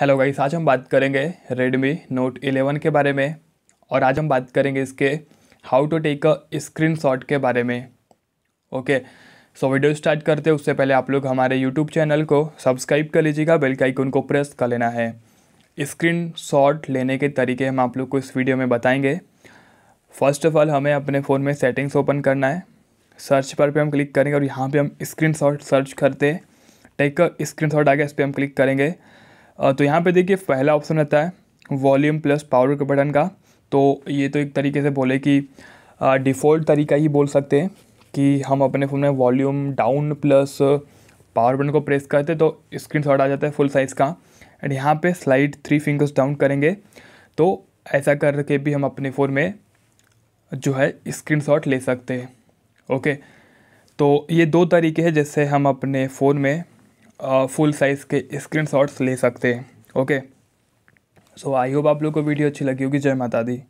hello guys आज हम बात करेंगे रेडमी नोट 11 के बारे में और आज हम बात करेंगे इसके how to take a screen के बारे में ओके सो वीडियो स्टार्ट करते उससे पहले आप लोग हमारे यूट्यूब चैनल को सब्सक्राइब कर लीजिएगा बेल का आइकन को प्रेस कर लेना है स्क्रीन शॉट लेने के तरीके हम आप लोग को इस वीडियो में बताएँगे फर्स्ट ऑफ ऑल हमें अपने फ़ोन में सेटिंग्स ओपन करना है सर्च पर भी हम क्लिक करेंगे और यहाँ पर हम स्क्रीन सर्च करते टेक अ स्क्रीन शॉट आ गया इस पर हम क्लिक करेंगे तो यहाँ पे देखिए पहला ऑप्शन रहता है वॉल्यूम प्लस पावर के बटन का तो ये तो एक तरीके से बोले कि डिफ़ॉल्ट तरीका ही बोल सकते हैं कि हम अपने फ़ोन में volume down plus power button को प्रेस करते तो स्क्रीन शॉट आ जाता है फुल साइज़ का एंड यहाँ पे स्लाइड थ्री फिंगर्स डाउन करेंगे तो ऐसा करके भी हम अपने फ़ोन में जो है स्क्रीन ले सकते हैं ओके तो ये दो तरीके हैं जिससे हम अपने फ़ोन में फुल साइज़ के स्क्रीन ले सकते हैं ओके सो आई होप आप लोग को वीडियो अच्छी लगी होगी जय माता दी